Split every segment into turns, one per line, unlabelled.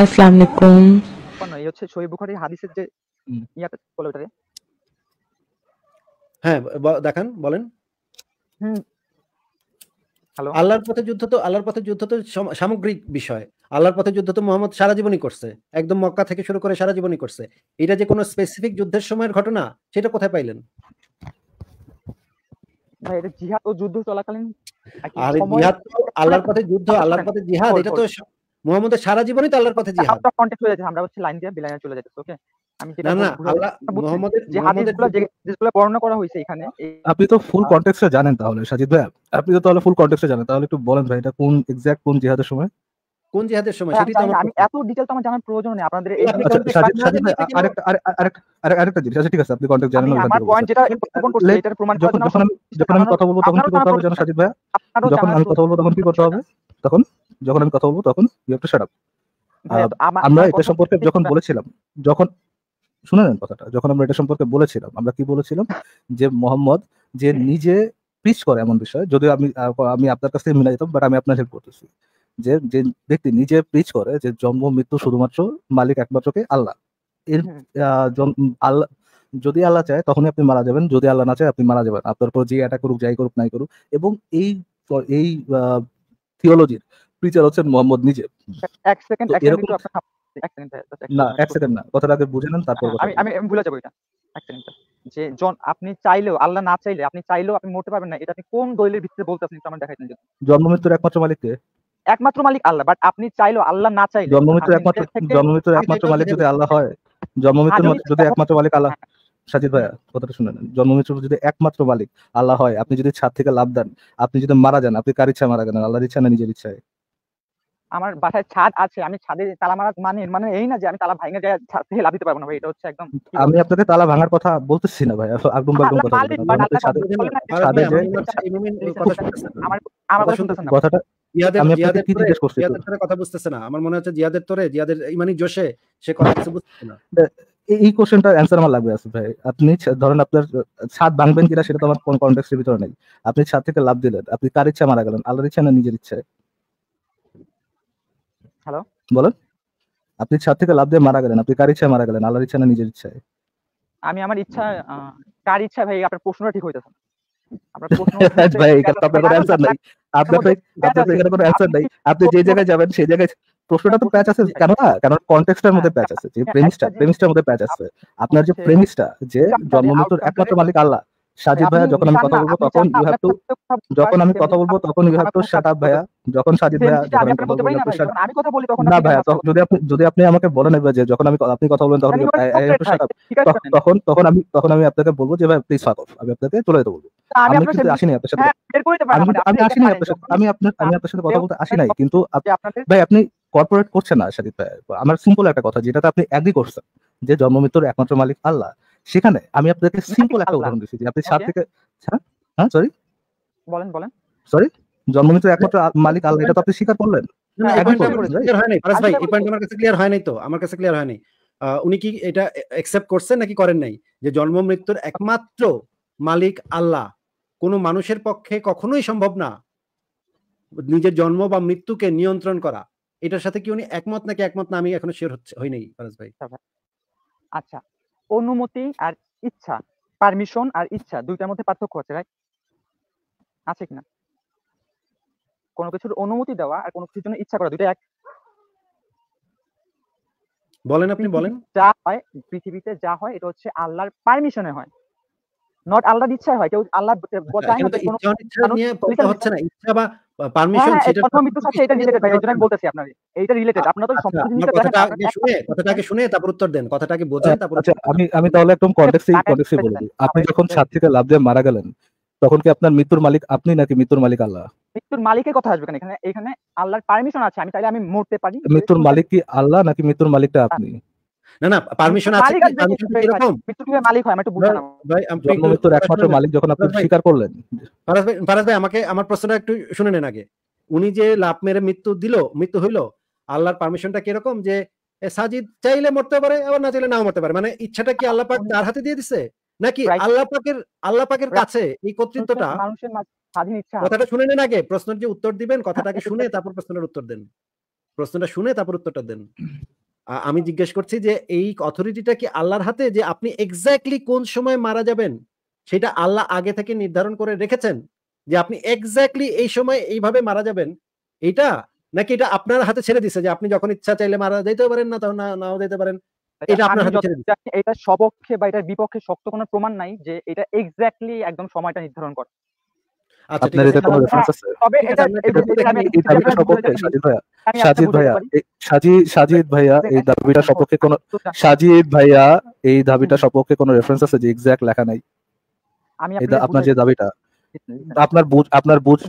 আসসালামু আলাইকুম মানে এই হচ্ছে সহিহ বুখারী হাদিসের যে ইয়াতে বলে ওটারে হ্যাঁ দেখান বলেন
হ্যালো আল্লাহর পথে যুদ্ধ তো আল্লাহর পথে যুদ্ধ তো সামগ্রিক বিষয় আল্লাহর পথে যুদ্ধ তো মোহাম্মদ সারা জীবনই করছে একদম মক্কা থেকে শুরু করে সারা জীবনই করছে এটা যে কোনো স্পেসিফিক যুদ্ধের সময়ের ঘটনা সেটা কোথায় পাইলেন
জিহাদ ও যুদ্ধ চলাকালীন
আরে জিহাদ আল্লাহর পথে যুদ্ধ আল্লাহর পথে জিহাদ এটা তো মোহাম্মদের সারা জীবনই তো
আল্লাহর কথা জিহাদ আমরা কন্টেক্ট হয়ে যাচ্ছে আমরা হচ্ছে লাইন দিয়ে বিলাইনে চলে যাচ্ছে ওকে আমি যেটা না আল্লাহ মোহাম্মদের যে হাদিসগুলো যে হাদিসগুলো বর্ণনা করা হয়েছে এখানে আপনি
তো ফুল কন্টেক্সটটা জানেন তাহলে সাজিদ ভাই আপনি তো তাহলে ফুল কন্টেক্সটটা জানেন তাহলে একটু বলেন ভাই এটা কোন এক্সাক্ট কোন জিহাদের সময়
কোন জিহাদের সময় হ্যাঁ, সেটি তো আমি এত ডিটেইল তো আমার জানার প্রয়োজন নেই আপনাদের এই আচ্ছা, আরেকটা
আরেকটা আরেকটা জিনিস আছে ঠিক আছে আপনি কন্টাক্ট জানেন আমার পয়েন্ট যেটা
উপস্থাপন করতে এটার প্রমাণ যখন আমি
যখন আমি কথা বলবো তখন কি করতে হবে জানো সাজিদ ভাই যখন আমি কথা বলবো তখন কি করতে হবে তখন যখন আমি কথা বলবো তখন you have to shut up আমরা এটা সম্পর্কে যখন বলেছিলাম যখন শুনে নেন কথাটা যখন আমরা এটা সম্পর্কে বলেছিলাম আমরা কি বলেছিলাম যে মোহাম্মদ যে হ্যাঁ। নিজে পিচ করে এমন বিষয় যদিও আমি আমি আপনার কাছ থেকে মিলে যেতাম বাট আমি আপনার হেল্প করতেছি যে যে ব্যক্তি নিজে পিচ করে যে জন্ম মৃত্যু শুধুমাত্র মালিক একমাত্রকে আল্লাহ এর হ্যাঁ। আল্লাহ যদি আল্লাহ চায় তখনই আপনি মারা যাবেন যদি আল্লাহ না চায় আপনি মারা যাবেন আপনার উপর যে অ্যাটাক করুক যাই করুক নাই করুক এবং এই এই থিওলজির প্রিচার হচ্ছেন মোহাম্মদ নিজে
এক সেকেন্ড এক সেকেন্ড না এক
সেকেন্ড না কথাটা আগে বুঝে নেন তারপর হ্যাঁ, আমি
আমি ভুলে এটা এক সেকেন্ড যে জন আপনি চাইলেও আল্লাহ না চাইলে আপনি চাইলেও আপনি মরতে পারবেন না এটা আপনি কোন দলিলের ভিত্তিতে বলতে আপনি
জন্ম মৃত্যুর একমাত্র মালিক কে
একমাত্র মালিক আল্লাহ বাট আপনি চাইলেও আল্লাহ না চাইলে জন্ম মৃত্যুর একমাত্র জন্ম মৃত্যুর একমাত্র মালিক যদি
আল্লাহ হয় জন্ম মৃত্যুর যদি একমাত্র মালিক আল্লাহ সাজিদ ভাইয়া কথাটা শুনে নেন জন্ম মৃত্যুর যদি একমাত্র মালিক আল্লাহ হয় আপনি যদি ছাদ থেকে লাভ দেন আপনি যদি মারা যান আপনি কার ইচ্ছা মারা গেলেন আল্লাহর ইচ্ছা না নিজের ইচ্ছায়
আমার বাসায় ছাদ আছে আমি ছাদে তালা মারা মানে মানে এই না যে আমি তালা ভাঙা যায় ছাদ থেকে লাভ দিতে পারবো না ভাই এটা হচ্ছে একদম
আমি আপনাকে তালা ভাঙার কথা বলতেছি না ভাই একদম একদম
কথা কথাটা বুঝতেছে না আমার মনে হচ্ছে জিয়াদের তোরে জিয়াদের
এই কোশ্চেনটার অ্যান্সার আমার লাগবে আসিফ ভাই আপনি ধরেন আপনার ছাদ ভাঙবেন কিনা সেটা তো আমার কোন কন্টেক্সের ভিতরে নেই আপনি ছাদ থেকে লাভ দিলেন আপনি কার ইচ্ছা মারা গেলেন আল্লাহর ইচ্ছা না নিজের ইচ্ছায় হ্যালো আপনি ছাদ থেকে লাভ দিয়ে মারা গেলেন আপনি কার ইচ্ছায় মারা গেলেন আল্লাহর ইচ্ছা না নিজের ইচ্ছায়
আমি আমার ইচ্ছা কার ইচ্ছা ভাই আপনার প্রশ্নটা ঠিক আপনার
যে জায়গায় যাবেন সেই জায়গায় প্রশ্নটা তো প্যাচ আছে মধ্যে হ্যাঁ, প্যাচ আছে যে প্রেমিসটা হ্যাঁ, মধ্যে প্যাচ আছে আপনার যে প্রেমিসটা যে জন্মমৃত্যুর একমাত্র মালিক আল্লাহ সাজিদ ভাইয়া যখন আমি কথা বলবো তখন ইউ হ্যাভ টু যখন আমি কথা বলবো তখন you have to shut up ভাইয়া যখন সাজিদ যদি আপনি যদি আপনি আমাকে বলেন যে যখন আমি আপনি কথা বলেন তখন তখন তখন আমি তখন আমি আপনাকে বলবো যে ভাই প্লিজ ফাক আমি আপনাকে চলে যেতে বলবো
আমি কিন্তু আসিনি আপনার সাথে হ্যাঁ, আমি আসিনি আপনার সাথে
আমি আপনার আমি আপনার সাথে কথা বলতে আসি নাই কিন্তু ভাই আপনি কর্পোরেট করছেন না সাজিদ আমার সিম্পল একটা কথা যেটাতে আপনি একই করছেন যে জন্মমিত্র একমাত্র মালিক আল্লাহ সেখানে আমি আপনাকে সিম্পল একটা উদাহরণ দিচ্ছি যে আপনি সাত থেকে হ্যাঁ সরি
হ্যাঁ, বলেন বলেন
সরি একমাত্র মালিক আল্লাহ এটা তো আপনি স্বীকার করলেন
আমার
কাছে ক্লিয়ার হয়নি উনি কি এটা অ্যাকসেপ্ট করছেন নাকি করেন নাই যে জন্ম মৃত্যুর একমাত্র মালিক আল্লাহ মানুষের পক্ষে কখনোই সম্ভব না নিজের জন্ম বা মৃত্যুকে নিয়ন্ত্রণ করা এটার সাথে কি উনি একমত নাকি একমত
না আমি এখনো শেয়ার হচ্ছে হই নাই ফারাজ ভাই আচ্ছা, আচ্ছা অনুমতি আর ইচ্ছা পারমিশন আর ইচ্ছা দুইটার মধ্যে পার্থক্য আছে রাইট আছে কিনা কোনো কিছুর অনুমতি দেওয়া আর কোনো কিছুর জন্য ইচ্ছা করা দুইটা এক
বলেন আপনি বলেন
যা হয় পৃথিবীতে যা হয় এটা হচ্ছে আল্লাহর পারমিশনে হয় নট আল্লাহর ইচ্ছায় হয় কেউ আল্লাহ বোঝায় আচ্ছা, না কোনো ইচ্ছা হচ্ছে না ইচ্ছা বা পারমিশন হ্যাঁ, হ্যাঁ, সেটা প্রথম এটা রিলেটেড ভাই এজন্য আমি বলতেছি এইটা রিলেটেড আপনারা তো আচ্ছা, সম্পূর্ণ জিনিসটা শুনে কথাটাকে শুনে তারপর উত্তর দেন কথাটাকে বোঝেন
আচ্ছা, তারপর
আচ্ছা আমি আমি তাহলে একদম আপনি যখন ছাদ থেকে লাভ দিয়ে মারা গেলেন তখন কি আপনার মৃত্যুর মালিক আপনি নাকি মৃত্যুর মালিক আল্লাহ
মৃত্যুর মালিকের কথা আসবে এখানে এখানে আল্লাহর পারমিশন আছে আমি তাইলে আমি মরতে পারি মৃত্যুর
মালিক কি আল্লাহ নাকি মৃত্যুর মালিকটা আপনি না না পারমিশন আছে
এরকম মালিক হয় আমি একটু
বুঝলাম
ভাই মৃত্যুর একমাত্র মালিক যখন আপনি স্বীকার করলেন
ফারাজ ভাই ফারাজ ভাই আমাকে আমার প্রশ্নটা একটু শুনে নেন আগে উনি যে লাভ মেরে মৃত্যু দিল মৃত্যু হইল আল্লাহর পারমিশনটা কিরকম যে সাজিদ চাইলে মরতে পারে আবার না চাইলে নাও মরতে পারে মানে ইচ্ছাটা কি আল্লাহ পাক তার হাতে দিয়ে দিছে নাকি আল্লাহ পাকের আল্লাহ পাকের কাছে এই কর্তৃত্বটা
মানুষের স্বাধীন ইচ্ছা কথাটা
শুনে নেন আগে প্রশ্নের যে উত্তর দিবেন কথাটাকে শুনে তারপর প্রশ্নের উত্তর দেন প্রশ্নটা শুনে তারপর উত্তরটা দেন আমি জিজ্ঞেস করছি যে এই অথরিটিটা কি আল্লাহর হাতে যে আপনি এক্স্যাক্টলি কোন সময় মারা যাবেন সেটা আল্লাহ আগে থেকে নির্ধারণ করে রেখেছেন যে আপনি এক্স্যাক্টলি এই সময় এইভাবে মারা যাবেন এটা নাকি এটা আপনার হাতে ছেড়ে দিছে যে আপনি যখন ইচ্ছা চাইলে মারা
যাইতে পারেন না তখন নাও যেতে পারেন আচ্ছা, এটা আপনার হাতে ছেড়ে দিচ্ছে এটা সপক্ষে বা এটা বিপক্ষে শক্ত কোনো প্রমাণ নাই যে এটা এক্স্যাক্টলি একদম সময়টা নির্ধারণ করে
আচ্ছা, আপনার এটা কোনো রেফারেন্স আছে সাজিদ ভাইয়া সাজিদ ভাইয়া এই দাবিটা সপক্ষে কোনো সাজিদ ভাইয়া এই দাবিটা সপক্ষে কোনো রেফারেন্স আছে যে এক্সাক্ট লেখা নাই আপনার যে দাবিটা
হ্যাঁ।
আপনার বুঝ আপনার বুঝ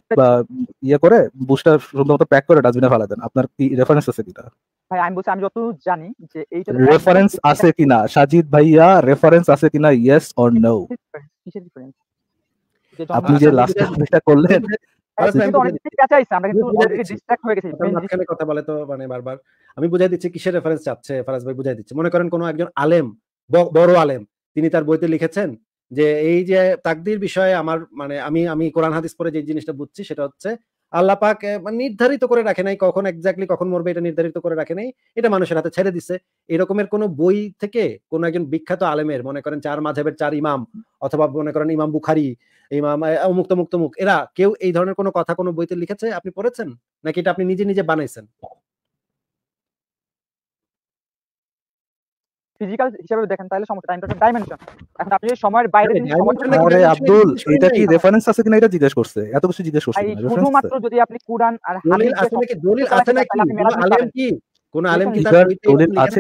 ইয়ে করে বুথটা সুন্দর প্যাক করে ডাস্টবিনে ফেলা দেন আপনার কি রেফারেন্স আছে কিনা
ভাই আমি বলছি আমি জানি যে রেফারেন্স আছে
কিনা সাজিদ ভাইয়া রেফারেন্স আছে কিনা ইয়েস অর নো
কিসের রেফারেন্স আপনি যে লাস্ট কমেন্টটা করলেন
মানে তিনি তার বইতে লিখেছেন যে এই যে তাকদির বিষয়ে আমার মানে আমি আমি কোরআন হাদিস পরে যে জিনিসটা বুঝছি সেটা হচ্ছে আল্লাহ পাক মানে নির্ধারিত করে রাখে নাই কখন একজাক্টলি কখন মরবে এটা নির্ধারিত করে রাখে নাই এটা মানুষের হাতে ছেড়ে দিছে এরকমের কোন বই থেকে কোন একজন বিখ্যাত আলেমের মনে করেন চার মাঝহের চার ইমাম অথবা মনে করেন ইমাম বুখারি এই অমুক তমুক তমুক এরা কেউ এই ধরনের কোনো কথা কোনো বইতে লিখেছে আপনি পড়েছেন নাকি এটা আপনি নিজে নিজে বানাইছেন
ফিজিক্যাল দেখেন তাহলে আপনি সময়ের বাইরে কি রেফারেন্স
জিজ্ঞেস করছে এত কিছু জিজ্ঞেস করছে শুধুমাত্র
যদি আপনি কি কোন আলেম কি তার দলিল আছে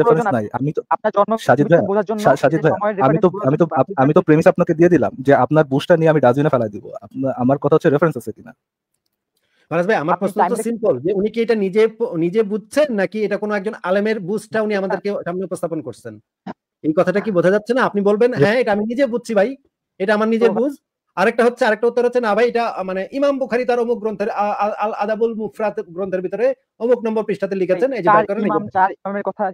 রেফারেন্স নাই আমি তো আপনার জন্ম সাজিদ ভাই সাজিদ ভাই আমি তো আমি তো আমি
তো প্রেমিস আপনাকে দিয়ে দিলাম যে আপনার নিয়ে আমি ফেলা দিব আমার কথা হচ্ছে রেফারেন্স আছে কিনা
ফারাজ ভাই আমার প্রশ্ন তো সিম্পল যে উনি কি এটা নিজে নিজে বুঝছেন নাকি এটা কোনো একজন আলেমের বুঝটা উনি আমাদেরকে হ্যাঁ। সামনে উপস্থাপন করছেন হ্যাঁ। এই কথাটা কি বোঝা যাচ্ছে না আপনি বলবেন হ্যাঁ, হ্যাঁ এটা আমি নিজে বুঝছি ভাই এটা আমার নিজের বুঝ আরেকটা হচ্ছে আরেকটা উত্তর হচ্ছে না ভাই এটা মানে ইমাম বুখারি তার অমুক গ্রন্থের আদাবুল মুফরাত গ্রন্থের ভিতরে অমুক নম্বর পৃষ্ঠাতে লিখেছেন এই যে
চার ইমামের কথা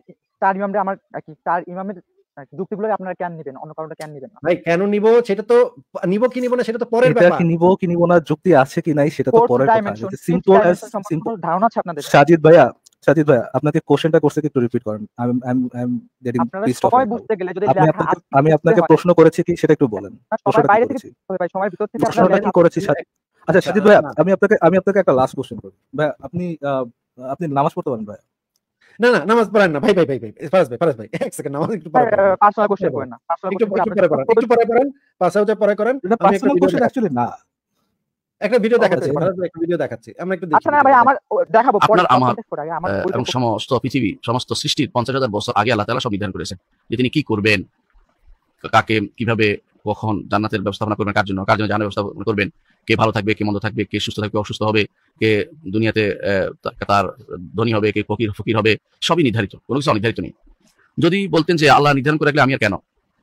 চার ইমামরা আমার কি চার ইমামের যুক্তিগুলো আপনারা কেন নেবেন অন্য কারণটা কেন নেবেন
ভাই কেন নিব সেটা তো নিব কি নিব না সেটা তো পরের ব্যাপার কি
নিব কি নিব না যুক্তি আছে কি নাই সেটা তো পরের কথা সিম্পল
সিম্পল ধারণা আছে আপনাদের সাজিদ
ভাইয়া সাজিদ ভাই আপনাকে কোশ্চেনটা করছে কি একটু রিপিট করেন
আমি আপনাকে প্রশ্ন
করেছি কি সেটা একটু বলেন আচ্ছা সাজিদ ভাই আমি আপনাকে আমি আপনাকে একটা লাস্ট কোশ্চেন করি ভাই আপনি আপনি নামাজ পড়তে পারেন ভাই
না না নামাজ পড়েন না ভাই ভাই ভাই ভাই ফারাজ ভাই ফারাজ ভাই এক সেকেন্ড নামাজ একটু পরে পার্সোনাল কোশ্চেন করেন না পার্সোনাল কোশ্চেন পরে একটু পরে পড়েন পাঁচ হাজার পরে করেন না পার্সোনাল কোশ্চেন না একটা ভিডিও দেখাচ্ছি একটা ভিডিও দেখাচ্ছি আমরা একটু
দেখি আচ্ছা, ভাই আমার দেখাবো আপনার আমার এবং
সমস্ত পৃথিবী সমস্ত সৃষ্টির 50000 বছর আগে আল্লাহ তাআলা সব নির্ধারণ করেছেন যে তিনি কি করবেন কাকে কিভাবে কখন জান্নাতের ব্যবস্থাপনা করবেন কার জন্য কার জন্য জাহান্নামের ব্যবস্থাপনা করবেন কে ভালো থাকবে কে মন্দ থাকবে কে সুস্থ থাকবে অসুস্থ হবে কে দুনিয়াতে তার ধনী হবে কে ফকির ফকির হবে সবই নির্ধারিত কোনো কিছু অনির্ধারিত নেই যদি বলতেন যে আল্লাহ নির্ধারণ করে রাখলে আমি আর কেন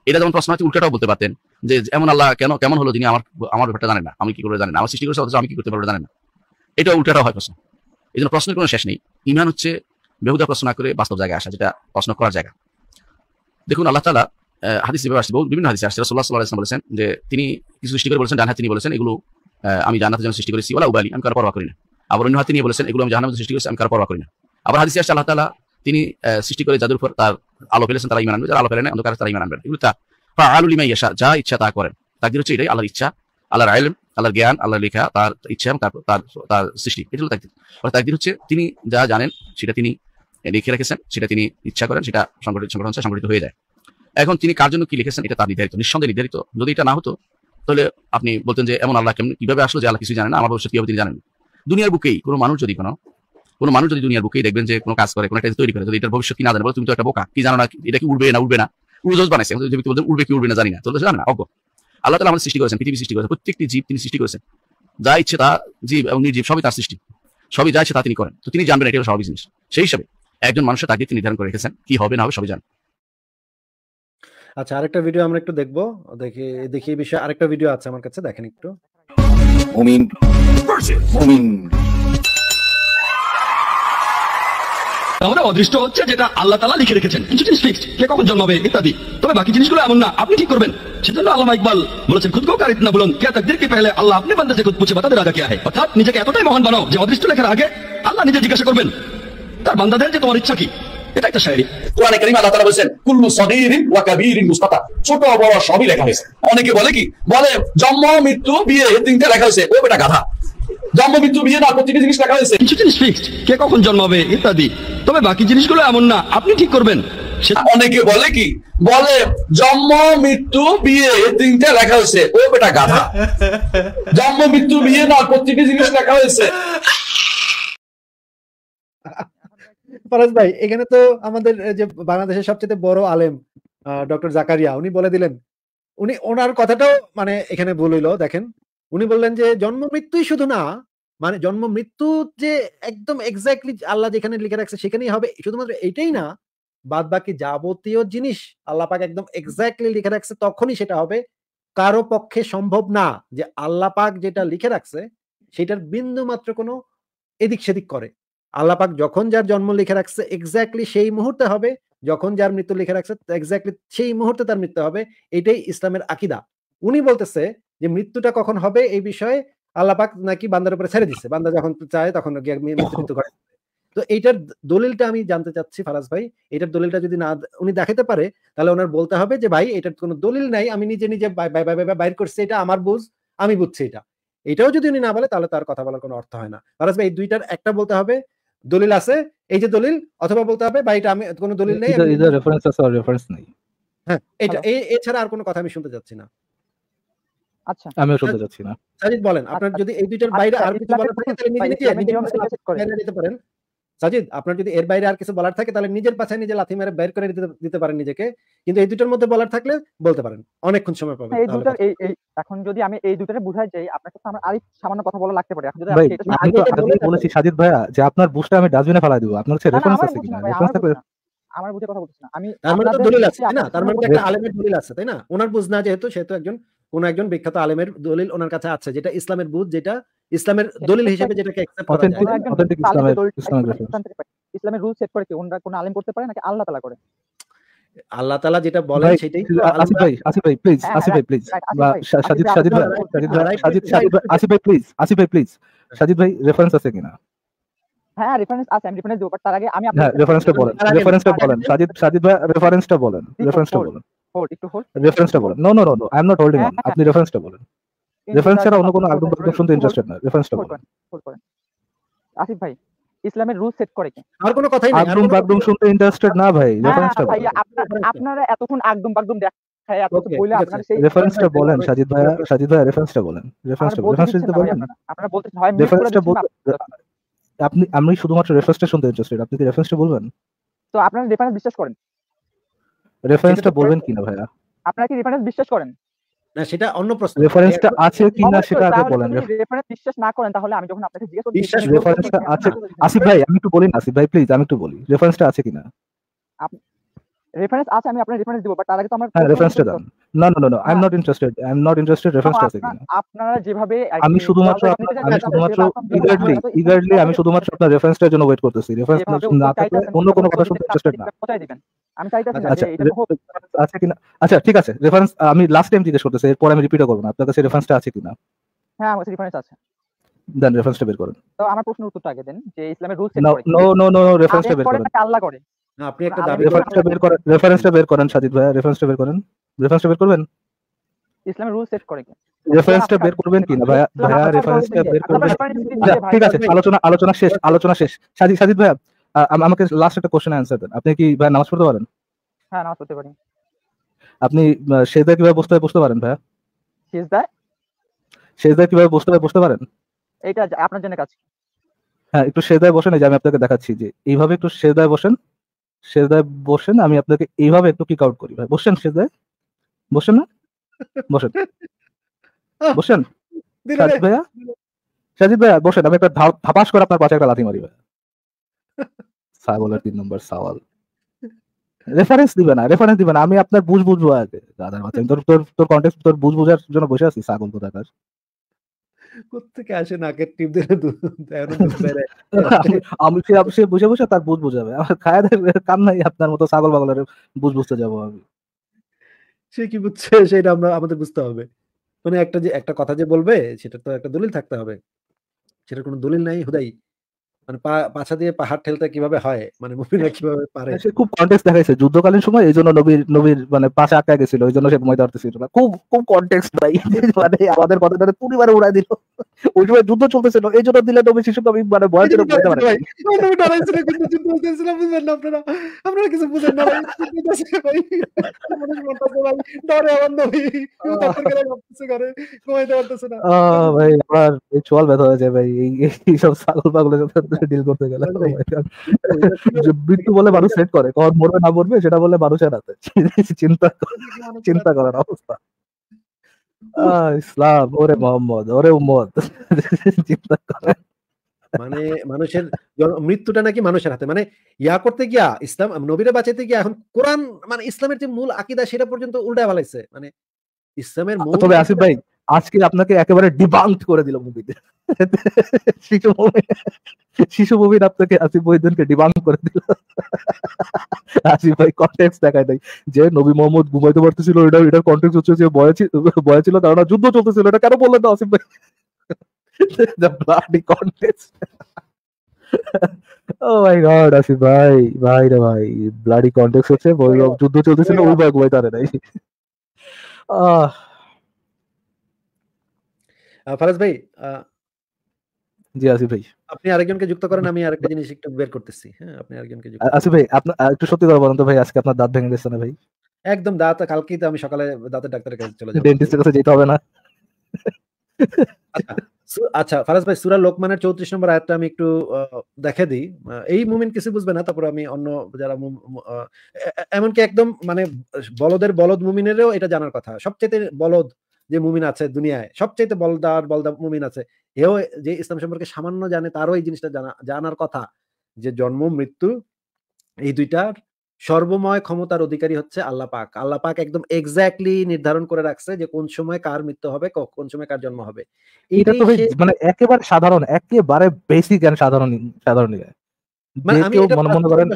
এটা যেমন প্রশ্ন আছে উল্টাটাও বলতে পারতেন যে এমন আল্লাহ কেন কেমন হলো তিনি আমার আমার ব্যাপারটা জানে না আমি কি করে জানেন আমার সৃষ্টি করেছে অথচ আমি কি করতে পারবো জানে না এটা উল্টাটা হয় প্রশ্ন এই জন্য প্রশ্নের কোনো শেষ নেই ইমান হচ্ছে বেহুদা প্রশ্ন করে বাস্তব জায়গায় আসা যেটা প্রশ্ন করার জায়গা দেখুন আল্লাহ তালা হাদিস হিসেবে আসছে বিভিন্ন হাদিসে আসছে সোল্লা সাল্লাহ ইসলাম বলেছেন যে তিনি কিছু সৃষ্টি করে বলেছেন ডান হাত তিনি বলেছেন এগুলো আমি ডান হাতে যেমন সৃষ্টি করেছি ওলা উবালি আমি কারো পরোয়া করি না আবার অন্য হাতে নিয়ে বলেছেন এগুলো আমি জাহান সৃষ্টি করেছি আমি কারো পরোয়া করি না আবার হাদিসে আসছে আল্লাহ তালা তিনি সৃষ্টি করে যাদের উপর তার আলো ফেলেছেন তারা ইমান আনবে যারা আলো ফেলে না অন্ধকার তারা ইমান আনবে এগুলো তা বা আলুলিমা যা ইচ্ছা তা করেন তাকদির হচ্ছে এটাই আল্লাহর ইচ্ছা আল্লাহর আইল আল্লাহর জ্ঞান আল্লাহ লেখা তার ইচ্ছা তার তার সৃষ্টি এটা হলো তাকদির তাকদির হচ্ছে তিনি যা জানেন সেটা তিনি লিখে রেখেছেন সেটা তিনি ইচ্ছা করেন সেটা সংগঠিত সংগঠন সংগঠিত হয়ে যায় এখন তিনি কার জন্য কি লিখেছেন এটা তার নির্ধারিত নিঃসন্দেহে নির্ধারিত যদি এটা না হতো তাহলে আপনি বলতেন যে এমন আল্লাহ কেমন কিভাবে আসলো যে আল্লাহ কিছু জানেন না আমার ভবিষ্যৎ কিভাবে তিনি জানেন দুনিয়ার বুকেই কোনো মানুষ যদি কোনো কোনো মানুষ যদি দুনিয়ার বুকেই দেখবেন যে কোনো কাজ করে কোনো একটা তৈরি করে যদি এটার ভবিষ্যৎ কি না জানে তুমি তো একটা বোকা কি জানো না এটা কি উঠবে না উঠবে না উড়োজাহাজ বানাইছে যে ব্যক্তি বলতে উড়বে কি উড়বে না জানি না তো জানে না অজ্ঞ আল্লাহ তালা আমাদের সৃষ্টি করেছেন পৃথিবী সৃষ্টি করেছেন প্রত্যেকটি জীব তিনি সৃষ্টি করেছেন যা ইচ্ছে তা জীব এবং নির্জীব সবই তার সৃষ্টি সবই যা ইচ্ছে তা তিনি করেন তো তিনি জানবেন এটি হলো স্বাভাবিক জিনিস সেই হিসাবে একজন মানুষের তাকে তিনি নির্ধারণ করে রেখেছেন কি হবে না হবে সবই জানেন
আচ্ছা আরেকটা ভিডিও আমরা একটু দেখবো দেখি দেখি এই বিষয়ে আরেকটা ভিডিও আছে আমার কাছে দেখেন একটু
মুমিন মুমিন তাহলে অদৃষ্ট
হচ্ছে যেটা আল্লাহ তালা লিখে রেখেছেন কিছু জিনিস ফিক্সড কে কখন জন্মাবে ইত্যাদি তবে বাকি জিনিসগুলো এমন না আপনি ঠিক করবেন
সেজন্য আল্লাহ ইকবাল বলেছেন খুদকেও কার ইতনা বলুন কে তাকদির কি পেলে আল্লাহ আপনি বান্দা যে খুদ পুছে বাতাদের রাজা কে আহে অর্থাৎ নিজেকে এতটাই মহান বানাও যে অদৃষ্ট লেখার আগে আল্লাহ নিজে জিজ্ঞাসা করবেন তার বান্ধাদের যে তোমার ইচ্ছা কি এটা একটা শায়রি কোরআনে কারিমে আল্লাহ তাআলা বলেছেন কুল্লু সাগীরিন ওয়া কাবীরিন মুস্তাতা ছোট বড় সবই লেখা হয়েছে অনেকে বলে কি বলে জন্ম মৃত্যু বিয়ে এই লেখা হয়েছে ও বেটা গাধা জন্ম মৃত্যু বিয়ে না প্রতিটি জিনিস লেখা হয়েছে কিছু জিনিস ফিক্সড কে কখন জন্মাবে ইত্যাদি তবে বাকি জিনিসগুলো এমন না আপনি ঠিক করবেন অনেকে বলে কি বলে জন্ম মৃত্যু বিয়ে এই লেখা হয়েছে ও বেটা গাধা জন্ম মৃত্যু বিয়ে না প্রতিটি জিনিস লেখা হয়েছে
ভাই এখানে তো আমাদের যে বাংলাদেশের সবচেয়ে বড় আলেম ডক্টর জাকারিয়া উনি বলে দিলেন উনি ওনার কথাটাও মানে এখানে ভুল হইলো দেখেন উনি বললেন যে জন্ম মৃত্যুই শুধু না মানে জন্ম মৃত্যু যে একদম এক্সাক্টলি আল্লাহ যেখানে লিখে রাখছে সেখানেই হবে শুধুমাত্র এটাই না বাদ বাকি যাবতীয় জিনিস আল্লাহ পাক একদম এক্সাক্টলি লিখে রাখছে তখনই সেটা হবে কারো পক্ষে সম্ভব না যে আল্লাহ পাক যেটা লিখে রাখছে সেটার বিন্দু মাত্র কোনো এদিক সেদিক করে আল্লাহ পাক যখন যার জন্ম লিখে রাখছে এক্সাক্টলি সেই মুহূর্তে হবে যখন যার মৃত্যু লিখে রাখছে এক্স্যাক্টলি সেই মুহূর্তে তার মৃত্যু হবে এটাই ইসলামের আকিদা উনি বলতেছে যে মৃত্যুটা কখন হবে এই বিষয়ে আল্লাপাক নাকি বান্দার উপরে ছেড়ে দিচ্ছে বান্দা যখন চায় তখন মৃত্যু করে তো এইটার দলিলটা আমি জানতে চাচ্ছি ফারাজ ভাই এটার দলিলটা যদি না উনি দেখাতে পারে তাহলে ওনার বলতে হবে যে ভাই এটার কোনো দলিল নাই আমি নিজে নিজে বাইর করছি এটা আমার বুঝ আমি বুঝছি এটা এটাও যদি উনি না বলে তাহলে তার কথা বলার কোনো অর্থ হয় না ফারাজ ভাই এই দুইটার একটা বলতে হবে দলিল আছে এই যে দলিল অথবা বলতে হবে ভাই এটা আমি কোনো দলিল নেই হ্যাঁ এটা এছাড়া আর কোনো কথা আমি শুনতে চাচ্ছি না আচ্ছা আমিও শুনতে যাচ্ছি না সাজিদ বলেন আপনার আচ্ছা। যদি এই দুইটার আচ্ছা, বাইরে আর
কিছু বলার থাকে তাহলে নিজে
নিজে পারেন সাজিদ আপনার যদি এর বাইরে আর কিছু বলার থাকে তাহলে নিজের পাশে নিজে লাথি মেরে বের করে দিতে পারেন নিজেকে কিন্তু এই মধ্যে বলার থাকলে বলতে পারেন অনেকক্ষণ সময় পাবেন
এই এই এখন যদি আমি এই বুঝাই যাই আপনার কাছে আমার আরেক সামান্য কথা বলা লাগতে পারে এখন যদি আমি বলেছি
সাজিদ ভাইয়া যে আপনার বুঝটা আমি ডাস্টবিনে ফেলাই আপনার কাছে রেফারেন্স আছে কিনা রেফারেন্স থাকলে
আমার বুঝে কথা বলছি না আমি তার মানে তো দলিল আছে তাই না তার মানে একটা আলেমের
দলিল আছে তাই না ওনার বুঝ না যেহেতু সেহেতু একজন কোন একজন বিখ্যাত আলেমের দলিল ওনার কাছে আছে যেটা ইসলামের বুধ যেটা ইসলামের
দলিল আচ্ছা, হিসেবে যেটাকে আচ্ছা, ইসলামের রুল সেট করে কি ওনারা কোন আলেম করতে পারে নাকি আল্লাহ করে
আল্লাহ যেটা বলেন সেটাই আসিফ ভাই
আসিফ ভাই প্লিজ হ্যাঁ, আসিফ ভাই প্লিজ সাজিদ সাজিদ ভাই আচ্ছা, সাজিদ সাজিদ আসিফ ভাই প্লিজ আসিফ ভাই প্লিজ সাজিদ ভাই রেফারেন্স আছে কিনা
হ্যাঁ রেফারেন্স আছে আমি রেফারেন্স তার আগে আমি হ্যাঁ, আপনাকে রেফারেন্সটা বলেন রেফারেন্সটা বলেন
সাজিদ সাজিদ ভাই রেফারেন্সটা বলেন রেফারেন্সটা বলেন হোল্ড একটু হোল্ড রেফারেন্সটা বলেন no no no no I am not holding আপনি রেফারেন্সটা বলেন রেফারেন্স ছাড়া অন্য কোনো শুনতে ইন্টারেস্টেড না রেফারেন্সটা বলেন
হোল্ড করেন আসিফ ভাই ইসলামের রুল সেট করে কি আর কোনো কথাই নাই
শুনতে ইন্টারেস্টেড না ভাই রেফারেন্সটা হ্যাঁ, ভাই
আপনারা এতক্ষণ আগুম বাগদুম দেখায় বলেন
বলেন আপনি আমি শুধুমাত্র রেফারেন্সটা শুনতে ইন্টারেস্টেড আপনি কি রেফারেন্সটা বলবেন
তো আপনারা রেফারেন্স বিশ্বাস করেন
রেফারেন্সটা বলবেন কিনা ভাইয়া
আপনারা কি রেফারেন্স বিশ্বাস করেন না সেটা অন্য প্রশ্ন রেফারেন্সটা
আছে কিনা সেটা আগে বলেন
রেফারেন্স বিশ্বাস না করেন তাহলে আমি যখন আপনাকে জিজ্ঞেস করি বিশ্বাস রেফারেন্সটা আছে আসিফ ভাই
আমি একটু বলি না আসিফ ভাই প্লিজ আমি একটু বলি রেফারেন্সটা আছে কিনা
রেফারেন্স আছে আমি আপনাকে রেফারেন্স দিব বাট তার আগে তো আমার হ্যাঁ, রেফারেন্সটা দাও
হ্যাঁ। না না না I am not interested I am not interested reference আছে কিনা
আপনারা যেভাবে আমি শুধুমাত্র আমি শুধুমাত্র
আমি শুধুমাত্র আপনার রেফারেন্সটার জন্য ওয়েট করতেছি রেফারেন্স না থাকলে অন্য কোনো কথা শুনতে ইন্টারেস্টেড না
কোথায় দিবেন আমি চাইতাছি আচ্ছা, আচ্ছা,
আছে কিনা আচ্ছা ঠিক আছে রেফারেন্স আমি লাস্ট টাইম জিজ্ঞেস করতেছি এরপর আমি রিপিট করব না আপনার কাছে রেফারেন্সটা আছে কিনা
হ্যাঁ আমার কাছে রেফারেন্স আছে
দেন বের করেন
তো আমার প্রশ্নের উত্তরটা আগে দেন যে ইসলামের rules no no no reference table করেন আল্লাহ করে আপনি একটা দাবি রেফারেন্সটা বের করেন
রেফারেন্সটা বের করেন ভাই রেফারেন্সটা বের করেন রেফারেন্সটা বের করবেন
ইসলামের রুল সেট করে কি
রেফারেন্সটা বের করবেন কিনা ভাইয়া ভাইয়া রেফারেন্সটা বের করবেন ঠিক আছে আলোচনা আলোচনা শেষ আলোচনা শেষ আমাকে লাস্ট একটা কোশ্চেন দেন আপনি কি ভাই নামাজ পড়তে পারেন হ্যাঁ নামাজ পড়তে পারি আপনি সেজদা কিভাবে বসতে বসতে পারেন ভাইয়া সেজদা সেজদা কিভাবে বসতে বসতে পারেন
এটা আপনার জন্য কাজ
হ্যাঁ একটু সেজদায় বসেন যে আমি আপনাকে দেখাচ্ছি যে এইভাবে একটু সেজদায় বসেন সেজদায় বসেন আমি আপনাকে এইভাবে একটু কিক আউট করি ভাই বসেন সেজদায় বসেন না বসেন বসেন সাজিদ ভাইয়া সাজিদ ভাইয়া বসেন আমি একটা ভাপাস করে আপনার পাশে একটা লাথি মারি ভাই সাবলের তিন নম্বর সাওয়াল রেফারেন্স দিবে না রেফারেন্স দিবে না আমি আপনার বুঝ বুঝবো আগে দাদার মাঝে তোর তোর তোর কন্টেক্ট তোর বুঝ বুঝার জন্য বসে আছি সাগল কোথাকার কোথেকে আসে নাকের টিপ দিলে আমি সে সে বসে বসে তার বুঝ বোঝাবে আমার খায় কাম নাই আপনার মতো ছাগল বাগলের বুঝ বুঝতে যাবো আমি সে কি বুঝছে সেটা
আমরা আমাদের বুঝতে হবে মানে একটা যে একটা কথা যে বলবে সেটা তো একটা দলিল থাকতে হবে সেটা কোনো দলিল নাই হুদাই মানে পাছা দিয়ে পাহাড় ঠেলতে কিভাবে হয় মানে মুমিনা হ্যাঁ। কিভাবে
পারে সে খুব কনটেক্সট দেখাইছে যুদ্ধকালীন সময় এইজন্য নবীর নবীর মানে পাশে আটকা গেছিল ওই জন্য সে না মানে খুব খুব কনটেক্সট ভাই মানে আমাদের উড়াই দিল ওই সময় যুদ্ধ চলতেছিল এই জন্য দিলে নবী শিশু কবি মানে ভয় ছিল
আপনারা কিছু বুঝেন না ভাই আমার নবী
ব্যথা হয়েছে ভাই এই সব পাগল সাথে ডিল করতে গেলে oh মৃত্যু বলে মানুষ সেট করে মরবে না মরবে সেটা বলে মানুষের হাতে চিন্তা চিন্তা করার অবস্থা ইসলাম ওরে মোহাম্মদ ওরে উম্মদ চিন্তা
করে মানে মানুষের মৃত্যুটা নাকি মানুষের হাতে মানে ইয়া করতে গিয়া ইসলাম নবীরা বাঁচাইতে গিয়া এখন কোরআন মানে ইসলামের যে মূল আকিদা সেটা পর্যন্ত উল্টা ফেলাইছে মানে ইসলামের মূল তবে আসিফ ভাই
আজকে আপনাকে একেবারে ডিবাঙ্ক করে দিল মুভিতে শিশু মুভি শিশু মুভির আপনাকে আসিফ মহিউদ্দিনকে ডিবাঙ্ক করে দিল আসিফ ভাই কন্টেক্স দেখায় নাই যে নবী মোহাম্মদ ঘুমাইতে পারতেছিল এটা এটার কন্টেক্স হচ্ছে যে বয়ে ছিল কারণ যুদ্ধ চলতেছিল এটা কেন বললেন না আসিফ ভাই bloody context oh my god Asif ভাই ভাই রে ভাই ব্লাডি কন্টেক্স হচ্ছে যুদ্ধ চলতেছিল ওই ভাই ঘুমাইতে পারে নাই আহ ফারাজ ভাই জি আসিফ ভাই
আপনি আরেকজনকে যুক্ত করেন আমি আরেকটা জিনিস একটু বের করতেছি হ্যাঁ আপনি আরেকজনকে যুক্ত আসিফ
ভাই আপনি একটু সত্যি কথা বলেন তো ভাই আজকে আপনার দাঁত ভেঙে গেছে না ভাই
একদম দাঁত কালকেই তো আমি সকালে দাঁতের ডাক্তারের কাছে চলে যাব ডেন্টিস্টের কাছে যেতে হবে না আচ্ছা, আচ্ছা ফারাজ ভাই সুরা লোকমানের চৌত্রিশ নম্বর আয়াতটা আমি একটু দেখে দিই এই মুমিন কিছু বুঝবে না তারপর আমি অন্য যারা এমনকি একদম মানে বলদের বলদ মুমিনেরও এটা জানার কথা সবচেয়ে বলদ যে মুমিন আছে দুনিয়ায় সবচেয়ে বলদার বলদা মুমিন আছে এও যে ইসলাম সম্পর্কে সামান্য জানে তারও এই জিনিসটা জানা জানার কথা যে জন্ম মৃত্যু এই দুইটার সর্বময় ক্ষমতার অধিকারী হচ্ছে আল্লাহ পাক আল্লাহ পাক একদম এক্স্যাক্টলি নির্ধারণ করে রাখছে যে কোন সময় কার মৃত্যু হবে কোন সময় কার জন্ম হবে
এটা তো মানে একেবারে সাধারণ একেবারে বেসিক এন্ড সাধারণ সাধারণ মানে আমি মনে মনে করেন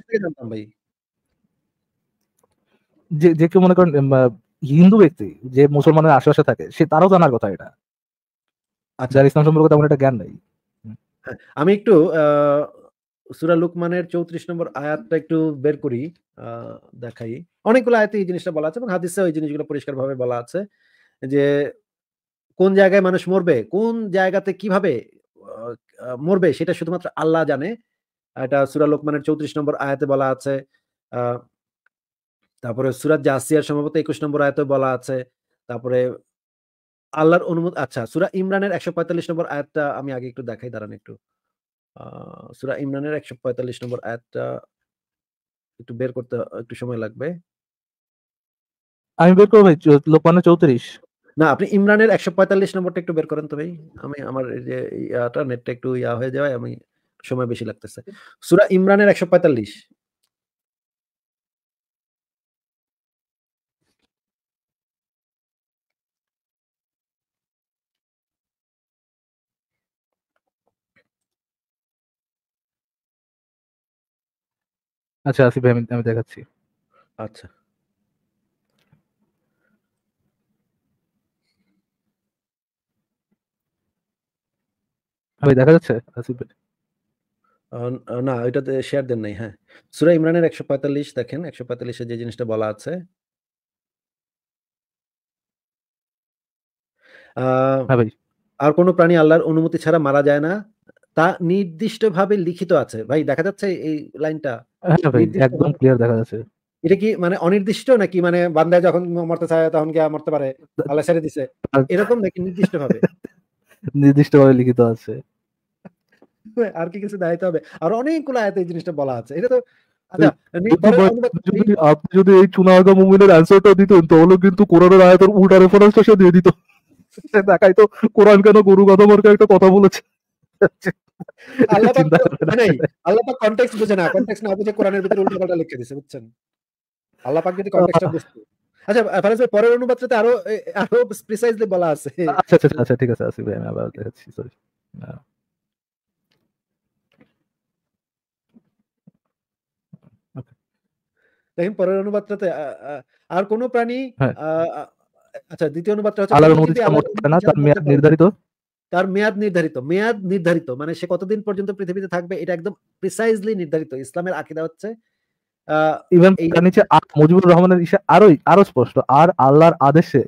যে যে কেউ মনে করেন হিন্দু ব্যক্তি যে মুসলমানের আশেপাশে থাকে সে তারও জানার কথা এটা আচ্ছা ইসলাম সম্পর্কে তেমন একটা জ্ঞান নেই
হ্যাঁ, আমি একটু সুরা লুকমানের চৌত্রিশ নম্বর আয়াতটা একটু বের করি দেখাই অনেকগুলো আয়াতে এই জিনিসটা বলা আছে এবং হাদিসে ওই জিনিসগুলো পরিষ্কার ভাবে বলা আছে যে কোন জায়গায় মানুষ মরবে কোন জায়গাতে কিভাবে মরবে সেটা শুধুমাত্র আল্লাহ জানে এটা সুরা লোকমানের চৌত্রিশ নম্বর আয়াতে বলা আছে তারপরে সুরাত জাসিয়ার সম্ভবত একুশ নম্বর আয়তে বলা আছে তারপরে আল্লাহর অনুমোদ আচ্ছা সুরা ইমরানের একশো পঁয়তাল্লিশ নম্বর আয়াতটা আমি আগে একটু দেখাই দাঁড়ান একটু সুরা ইমরানের একশো পঁয়তাল্লিশ নম্বর আয়াতটা একটু বের করতে একটু সময় লাগবে
আমি বের করবো ভাই চৌত্রিশ
না আপনি ইমরানের একশো পঁয়তাল্লিশ নম্বরটা একটু বের করেন তো ভাই আমি আমার যে ইয়াটা নেটটা একটু ইয়া হয়ে যাওয়ায় আমি সময় বেশি লাগতেছে সুরা ইমরানের একশো পঁয়তাল্লিশ
আচ্ছা আসিফ ভাই আমি দেখাচ্ছি আচ্ছা দেখা যাচ্ছে আসিফ ভাই
না ওইটাতে শেয়ার দেন নাই হ্যাঁ সুরা ইমরানের একশো পঁয়তাল্লিশ দেখেন একশো পঁয়তাল্লিশে যে জিনিসটা বলা আছে হ্যাঁ আর কোনো প্রাণী আল্লাহর অনুমতি ছাড়া মারা যায় না তা নির্দিষ্টভাবে লিখিত আছে ভাই দেখা যাচ্ছে এই লাইনটা হ্যাঁ একদম
ক্লিয়ার দেখা যাচ্ছে
এটা কি মানে অনির্দিষ্ট নাকি মানে বান্দায় যখন মরতে চায় তখন কে মরতে পারে আল্লাহ ছেড়ে দিছে এরকম নাকি নির্দিষ্ট ভাবে
নির্দিষ্ট ভাবে লিখিত আছে
আর কি কিছু দায়িত্ব হবে আর অনেকগুলো আয়াতে এই জিনিসটা বলা আছে এটা তো
আচ্ছা, আপনি যদি এই চুনাগা মুমিনের অ্যান্সারটা দিতেন তাহলে কিন্তু কোরআনের আয়াতের উল্টা রেফারেন্সটা সে দিয়ে দিত দেখাই তো কোরআন কেন গরু গাধা একটা কথা বলেছে আল্লাহ নাই মানে আল্লাহ কনটেক্সট বুঝে না
কনটেক্সট না বুঝে কোরআনের ভিতরে লিখে দিয়েছে বুঝছেন আল্লাহ পাক যদি কনটেক্সটটা বুঝতো আচ্ছা ফারাজ ভাই পরের অনুবাদটাতে আরো আরো প্রিসাইজলি বলা আছে আচ্ছা
আচ্ছা আচ্ছা, আচ্ছা ঠিক আছে ভাই আমি আবার দেখাচ্ছি সরি
দেখেন পরের অনুবাদটাতে আর কোন প্রাণী হ্যাঁ। আচ্ছা দ্বিতীয় অনুবাদটা হচ্ছে আল্লাহর অনুমতি ছাড়া মরতে না তার মেয়াদ নির্ধারিত তার মেয়াদ নির্ধারিত মেয়াদ নির্ধারিত মানে সে কতদিন পর্যন্ত পৃথিবীতে থাকবে এটা একদম প্রিসাইজলি নির্ধারিত ইসলামের আকিদা হচ্ছে
নিচে মুজিবুর রহমানের ইসে আরো আরো স্পষ্ট আর আল্লাহর আদেশে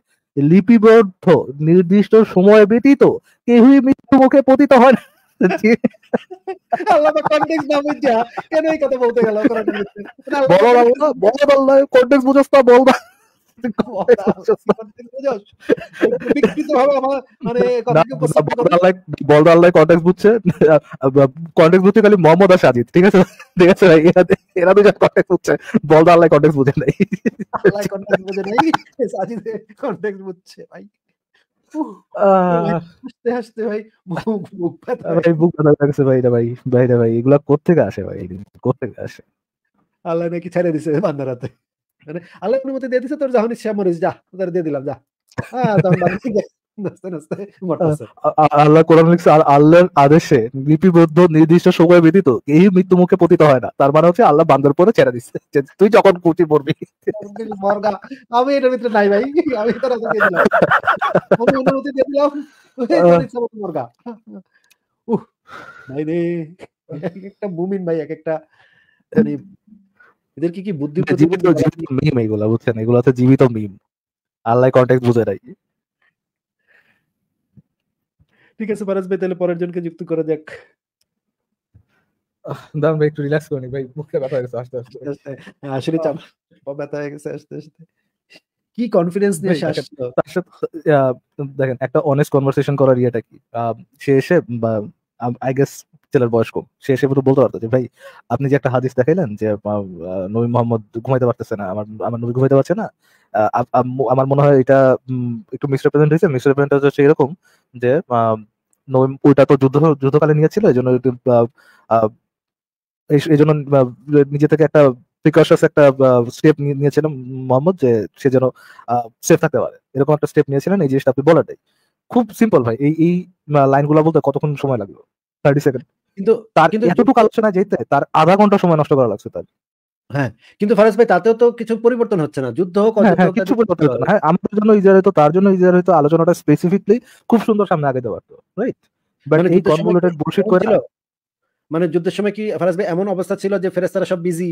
লিপিবদ্ধ নির্দিষ্ট সময় ব্যতীত কেউই মৃত্যু মুখে পতিত হয় না
বলতে বল কন্টেক্স বল না মানে,
বুঝছে ঠিক আছে ভাই এরা বলদা বুঝে
বুঝছে ভাই
ভাই বুক ভাই ভাই এগুলা আসে ভাই কোথা থেকে আসে
আল্লাহ নাকি ছেড়ে দিছে বান্দারাতে মানে আল্লাহ অনুমতি দিয়ে দিছে তোর যখন ইচ্ছা মরিস যা তোর দিয়ে দিলাম যা হ্যাঁ
আল্লাহ কোরআন লিখছে আল্লাহর আদেশে লিপিবদ্ধ নির্দিষ্ট সময় ব্যতীত এই মৃত্যু মুখে পতিত হয় না তার মানে হচ্ছে আল্লাহ বান্দর পরে ছেড়ে দিচ্ছে তুই যখন কুচি পড়বি
আমি এটার ভিতরে নাই ভাই আমি তোর অনুমতি দিয়ে দিলাম উহ ভাই রে এক একটা মুমিন ভাই এক একটা মানে এদেরকে কি বুদ্ধি জীবিত জীবিত
মিম এগুলা বুঝছেন এগুলাতে জীবিত মিম আল্লাহ কন্টাক্ট বুঝে নাই
ঠিক আছে পারাজ ভাই তাহলে পরের জনকে যুক্ত করা যাক
দাম ভাই একটু রিল্যাক্স করুন ভাই মুখে ব্যথা হয়ে গেছে আস্তে আস্তে আসলে চাপ
ব্যথা হয়ে গেছে আস্তে আস্তে
কি কনফিডেন্স নিয়ে তার সাথে দেখেন একটা অনেস্ট কনভারসেশন করার ইয়েটা কি সে এসে আই গেস ছেলের বয়স কম সে এসে পুরো বলতে পারতো যে ভাই আপনি যে একটা হাদিস দেখাইলেন যে নবী মোহাম্মদ ঘুমাইতে পারতেছে না আমার আমার নবী ঘুমাইতে পারছে না আমার মনে হয় এটা একটু মিসরিপ্রেজেন্ট হয়েছে মিসরিপ্রেজেন্ট হচ্ছে এরকম যে ওইটা তো যুদ্ধ যুদ্ধকালে নিয়েছিল এই জন্য এই জন্য নিজে থেকে একটা প্রিকশনস একটা স্টেপ নিয়েছিলাম মোহাম্মদ যে সে যেন সেফ থাকতে পারে এরকম একটা স্টেপ নিয়েছিলেন এই জিনিসটা আপনি বলাটাই খুব সিম্পল ভাই এই এই লাইনগুলো বলতে কতক্ষণ সময় লাগলো থার্টি সেকেন্ড কিন্তু তার কিন্তু এতটুকু আলোচনা যেতে তার আধা ঘন্টা সময় নষ্ট করা লাগছে তার হ্যাঁ
কিন্তু ফারাজ ভাই তাতেও তো কিছু পরিবর্তন হচ্ছে না যুদ্ধ হোক হ্যাঁ, হ্যাঁ, কিছু পরিবর্তন হচ্ছে না হ্যাঁ,
আমাদের জন্য তার জন্য ইজার হয়তো আলোচনাটা স্পেসিফিকলি খুব সুন্দর সামনে আগাতে পারতো রাইট মানে এই বুলশিট
মানে যুদ্ধের সময় কি ফারাজ ভাই এমন অবস্থা ছিল যে ফেরেস্তারা সব বিজি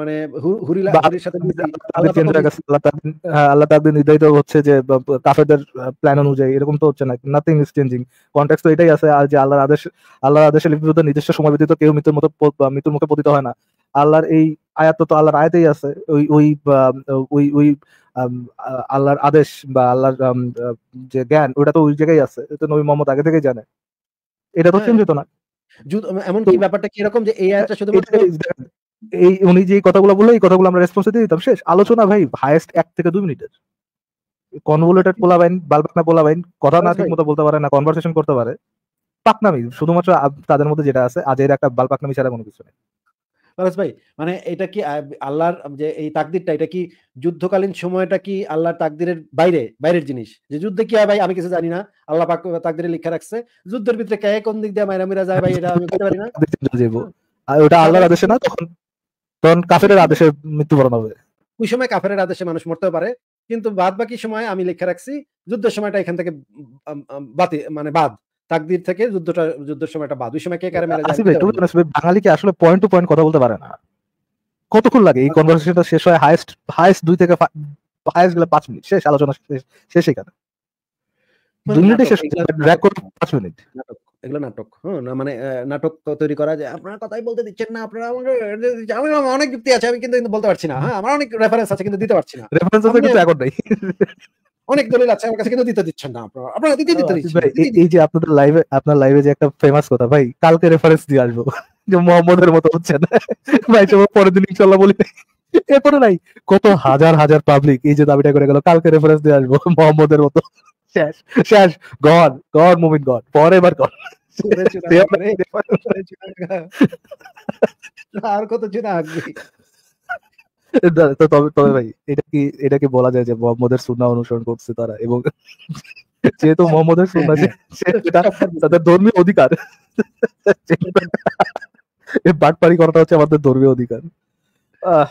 মানে হুরিলা আল্লাহ
তাদের হ্যাঁ, নির্ধারিত হচ্ছে যে কাফেরদের প্ল্যান অনুযায়ী এরকম তো হচ্ছে না নাথিং ইজ চেঞ্জিং কন্টেক্সট তো এটাই আছে আর যে আল্লাহর আদেশ আল্লাহর আদেশে লিপিবদ্ধ নিজস্ব সময় ব্যতীত কেউ মৃত্যুর মতো মৃত্যুর মুখে পতিত হয় না আল্লাহর এই আয়াত তো আল্লাহর আয়াতেই আছে ওই ওই ওই ওই আল্লাহর আদেশ বা আল্লাহর যে জ্ঞান ওটা তো ওই জায়গায় আছে এটা নবী মোহাম্মদ আগে থেকেই জানে এটা তো চেঞ্জ হ্যাঁ। হতো না এমনকি ব্যাপারটা কি এরকম যে এই আয়াতটা শুধুমাত্র এই উনি যে কথাগুলো বললো এই কথাগুলো আমরা রেসপন্স দিয়ে দিতাম শেষ আলোচনা ভাই হায়েস্ট এক থেকে দুই মিনিটের কনভোলেটেড বলা বাইন বালপাকনা বলা বাইন কথা না আচ্ছা, ঠিক মতো বলতে পারে না কনভারসেশন করতে পারে পাকনামি শুধুমাত্র তাদের মধ্যে যেটা আছে আজ এর একটা বালপাকনামি ছাড়া কোনো কিছু নেই
ফারাজ ভাই মানে এটা কি আল্লাহর যে এই তাকদিরটা এটা কি যুদ্ধকালীন সময়টা কি আল্লাহর তাকদিরের বাইরে বাইরের জিনিস যে যুদ্ধে কি হয় ভাই আমি কিছু জানি না আল্লাহ পাক তাকদিরে লিখা রাখছে যুদ্ধের ভিতরে কে কোন দিক দিয়ে মাইরা মিরা যায় ভাই এটা আমি বলতে পারি না
ওটা আল্লাহর আদেশে না তখন তখন কাফেরের আদেশে মৃত্যুবরণ হবে
ওই সময় কাফেরের আদেশে মানুষ মরতেও পারে কিন্তু বাদ বাকি সময় আমি লিখে রাখছি যুদ্ধের সময়টা এখান থেকে বাতি মানে বাদ তাকদির থেকে যুদ্ধটা যুদ্ধের সময়টা বাদ ওই সময় কে কারে মারা যায়
বাঙালি কি আসলে পয়েন্ট টু পয়েন্ট কথা বলতে পারে না কতক্ষণ লাগে এই কনভারসেশনটা আচ্ছা। শেষ হয় হাইয়েস্ট হাইয়েস্ট দুই থেকে হাইয়েস্ট গেলে পাঁচ মিনিট শেষ আলোচনা শেষ শেষ এখানে মানে দুই মিনিটে শেষ ড্র্যাগ পাঁচ মিনিট
এগুলো নাটক হ্যাঁ না মানে নাটক তৈরি করা যায় আপনার কথাই বলতে দিচ্ছেন না আপনারা আমাকে আমার অনেক যুক্তি আছে আমি কিন্তু বলতে পারছি না হ্যাঁ আমার অনেক রেফারেন্স আছে কিন্তু দিতে পারছি না রেফারেন্স আছে কিন্তু এখন নাই অনেক দলিল আছে আমার কাছে কিন্তু দিতে দিচ্ছেন না আপনারা আপনারা দিতে দিতে দিচ্ছেন
এই যে আপনাদের লাইভে আপনার লাইভে যে একটা ফেমাস কথা ভাই কালকে রেফারেন্স দিয়ে আসবো যে মোহাম্মদের মতো হচ্ছে না ভাই সব পরের দিন ইনশাআল্লাহ বলি এরপরে নাই কত হাজার হাজার পাবলিক এই যে দাবিটা করে গেল কালকে রেফারেন্স দিয়ে আসবো মোহাম্মদের মতো শেষ শেষ গড গড মুমিন গড পরে এবার গড
আর কত জোনা আসবে
তবে তবে ভাই এটা কি এটাকে বলা যায় যে মোহাম্মদের সুন্না অনুসরণ করছে তারা এবং যেহেতু মোহাম্মদের সুন্না সেটা তাদের ধর্মীয় অধিকার বাটপারি করাটা হচ্ছে আমাদের ধর্মীয় অধিকার
আহ